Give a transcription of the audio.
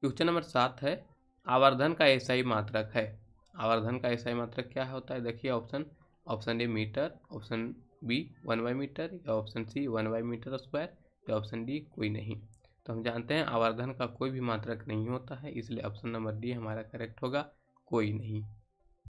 question number सात है आवर्धन का एसआई मात्रक है आवर्धन का एसआई मात्रक क्या होता है देखिए option option A metre option B one by metre या option C one by metre square या ऑप्शन डी कोई नहीं तो हम जानते हैं आवर्धन का कोई भी मात्रक नहीं होता है इसलिए ऑप्शन नंबर डी हमारा करेक्ट होगा कोई नहीं